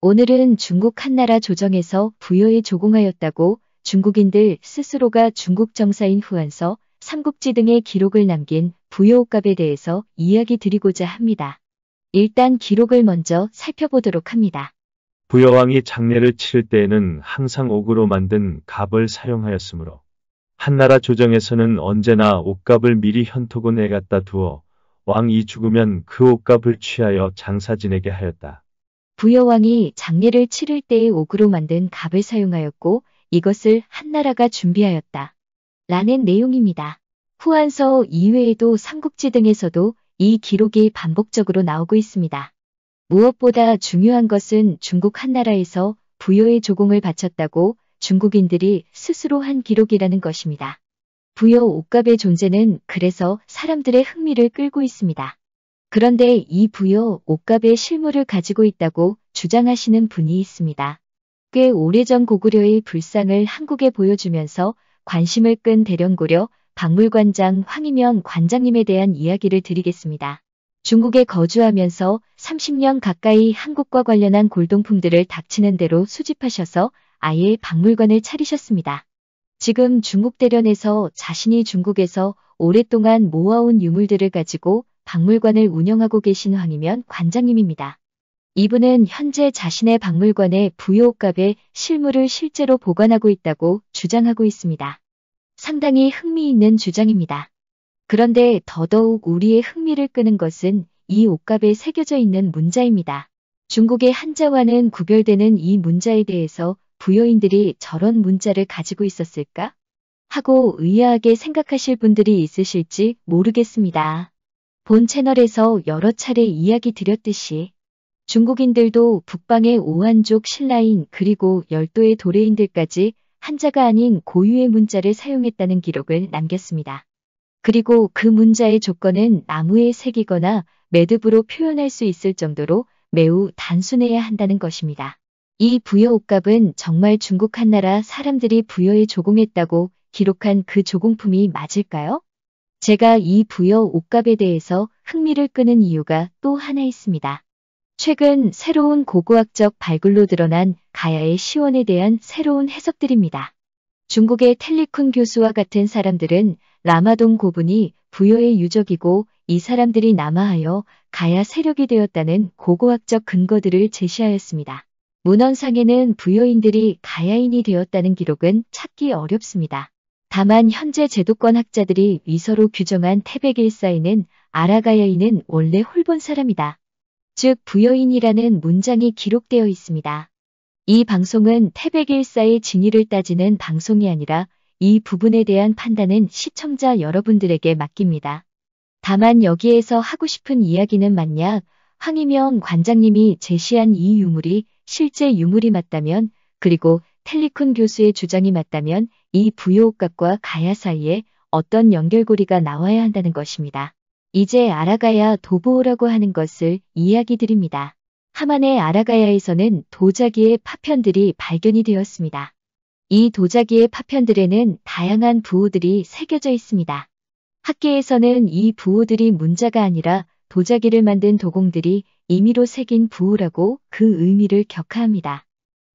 오늘은 중국 한나라 조정에서 부여에 조공하였다고 중국인들 스스로가 중국 정사인 후한서, 삼국지 등의 기록을 남긴 부여옥갑에 대해서 이야기 드리고자 합니다. 일단 기록을 먼저 살펴보도록 합니다. 부여왕이 장례를 치를 때에는 항상 옥으로 만든 갑을 사용하였으므로 한나라 조정에서는 언제나 옥갑을 미리 현토군에 갖다 두어 왕이 죽으면 그 옥갑을 취하여 장사진에게 하였다. 부여왕이 장례를 치를 때의 옥으로 만든 갑을 사용하였고 이것을 한나라가 준비하였다. 라는 내용입니다. 후한서 이외에도 삼국지 등에서도 이 기록이 반복적으로 나오고 있습니다. 무엇보다 중요한 것은 중국 한나라에서 부여의 조공을 바쳤다고 중국인들이 스스로 한 기록이라는 것입니다. 부여 옥갑의 존재는 그래서 사람들의 흥미를 끌고 있습니다. 그런데 이 부요 옷값의 실물을 가지고 있다고 주장하시는 분이 있습니다. 꽤 오래전 고구려의 불상을 한국에 보여주면서 관심을 끈 대령고려 박물관장 황희면 관장님에 대한 이야기를 드리겠습니다. 중국에 거주하면서 30년 가까이 한국과 관련한 골동품들을 닥치는 대로 수집하셔서 아예 박물관을 차리셨습니다. 지금 중국 대련에서 자신이 중국에서 오랫동안 모아온 유물들을 가지고 박물관을 운영하고 계신 황이면 관장님입니다. 이분은 현재 자신의 박물관의 부요옥갑에 실물을 실제로 보관하고 있다고 주장하고 있습니다. 상당히 흥미있는 주장입니다. 그런데 더더욱 우리의 흥미를 끄는 것은 이옷갑에 새겨져 있는 문자입니다. 중국의 한자와는 구별되는 이 문자에 대해서 부여인들이 저런 문자를 가지고 있었을까? 하고 의아하게 생각하실 분들이 있으실지 모르겠습니다. 본 채널에서 여러 차례 이야기 드렸듯이 중국인들도 북방의 오한족 신라인 그리고 열도의 도래인들까지 한자가 아닌 고유의 문자를 사용했다는 기록을 남겼습니다. 그리고 그 문자의 조건은 나무에새기거나 매듭으로 표현할 수 있을 정도로 매우 단순해야 한다는 것입니다. 이 부여 옷값은 정말 중국 한나라 사람들이 부여에 조공했다고 기록한 그 조공품이 맞을까요? 제가 이 부여 옷값에 대해서 흥미를 끄는 이유가 또 하나 있습니다. 최근 새로운 고고학적 발굴로 드러난 가야의 시원에 대한 새로운 해석들입니다. 중국의 텔리쿤 교수와 같은 사람들은 라마동 고분이 부여의 유적이고 이 사람들이 남하하여 가야 세력이 되었다는 고고학적 근거들을 제시하였습니다. 문헌상에는 부여인들이 가야인이 되었다는 기록은 찾기 어렵습니다. 다만 현재 제도권 학자들이 위서로 규정한 태백일사인은 아라가야인은 원래 홀본 사람이다. 즉 부여인이라는 문장이 기록되어 있습니다. 이 방송은 태백일사의 진위를 따지는 방송이 아니라 이 부분에 대한 판단은 시청자 여러분들에게 맡깁니다. 다만 여기에서 하고 싶은 이야기는 만약 황희명 관장님이 제시한 이 유물이 실제 유물이 맞다면 그리고 텔리쿤 교수의 주장이 맞다면 이 부요옥각과 가야 사이에 어떤 연결고리가 나와야 한다는 것입니다. 이제 아라가야 도보라고 하는 것을 이야기 드립니다. 하만의 아라가야에서는 도자기의 파편들이 발견이 되었습니다. 이 도자기의 파편들에는 다양한 부호들이 새겨져 있습니다. 학계에서는 이 부호들이 문자가 아니라 도자기를 만든 도공들이 임의로 새긴 부호라고 그 의미를 격하합니다.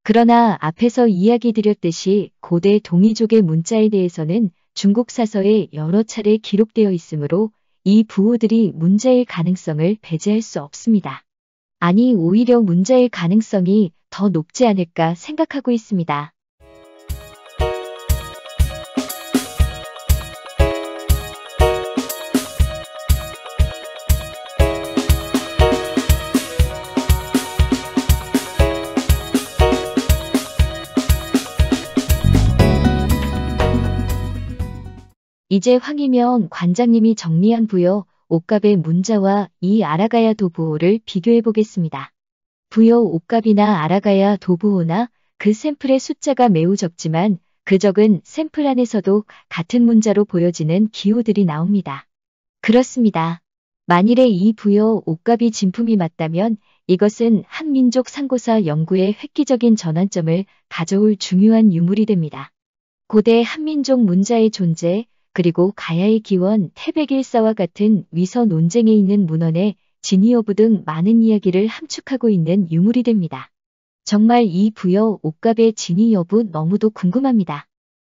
그러나 앞에서 이야기 드렸듯이 고대 동이족의 문자에 대해서는 중국 사서에 여러 차례 기록되어 있으므로 이 부호들이 문자일 가능성을 배제할 수 없습니다. 아니 오히려 문자일 가능성이 더 높지 않을까 생각하고 있습니다. 이제 황이면 관장님이 정리한 부여 옷값의 문자와 이 아라가야 도보호를 비교해 보겠습니다. 부여 옷값이나 아라가야 도보호나 그 샘플의 숫자가 매우 적지만 그 적은 샘플 안에서도 같은 문자로 보여지는 기호들이 나옵니다. 그렇습니다. 만일에 이 부여 옷값이 진품이 맞다면 이것은 한민족 상고사 연구의 획기적인 전환점을 가져올 중요한 유물이 됩니다. 고대 한민족 문자의 존재, 그리고 가야의 기원, 태백일사와 같은 위서 논쟁에 있는 문헌의 진위 여부 등 많은 이야기를 함축하고 있는 유물이 됩니다. 정말 이 부여 옷갑의 진위 여부 너무도 궁금합니다.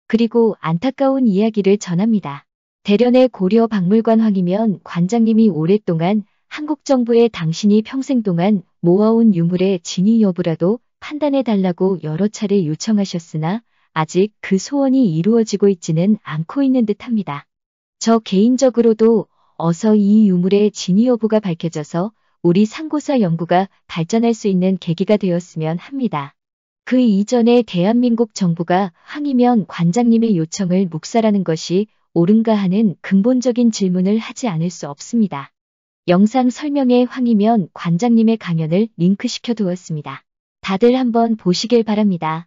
그리고 안타까운 이야기를 전합니다. 대련의 고려 박물관 황이면 관장님이 오랫동안 한국 정부의 당신이 평생 동안 모아온 유물의 진위 여부라도 판단해달라고 여러 차례 요청하셨으나 아직 그 소원이 이루어지고 있지는 않고 있는 듯합니다. 저 개인적으로도 어서 이 유물의 진위 여부가 밝혀져서 우리 상고사 연구가 발전할 수 있는 계기가 되었으면 합니다. 그 이전에 대한민국 정부가 항이면 관장님의 요청을 묵살하는 것이 옳은가 하는 근본적인 질문을 하지 않을 수 없습니다. 영상 설명에 황이면 관장님의 강연을 링크시켜 두었습니다. 다들 한번 보시길 바랍니다.